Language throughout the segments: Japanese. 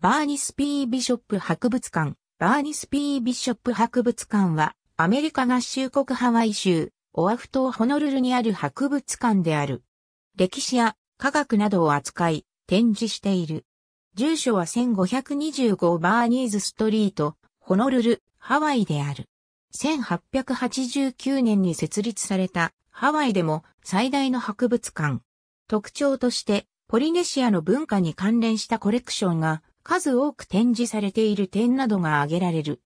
バーニスピー・ビショップ博物館。バーニスピー・ビショップ博物館は、アメリカ合衆国ハワイ州、オアフ島ホノルルにある博物館である。歴史や科学などを扱い、展示している。住所は1525バーニーズストリート、ホノルル、ハワイである。1889年に設立された、ハワイでも最大の博物館。特徴として、ポリネシアの文化に関連したコレクションが数多く展示されている点などが挙げられる。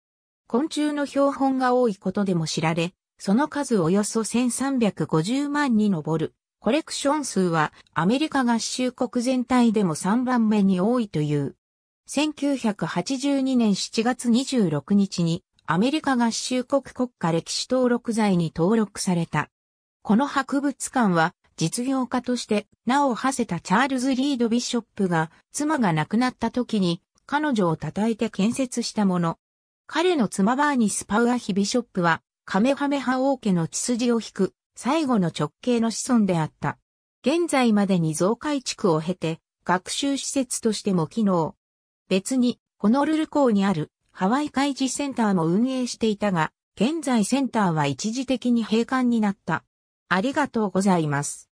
昆虫の標本が多いことでも知られ、その数およそ1350万に上る。コレクション数はアメリカ合衆国全体でも3番目に多いという。1982年7月26日にアメリカ合衆国国家歴史登録財に登録された。この博物館は実業家として名を馳せたチャールズ・リード・ビショップが妻が亡くなった時に彼女を称えて建設したもの。彼の妻バーニス・パウアヒ・ビショップはカメハメハ王家の血筋を引く最後の直系の子孫であった。現在までに増改築を経て学習施設としても機能。別にホノルル港にあるハワイ海事センターも運営していたが、現在センターは一時的に閉館になった。ありがとうございます。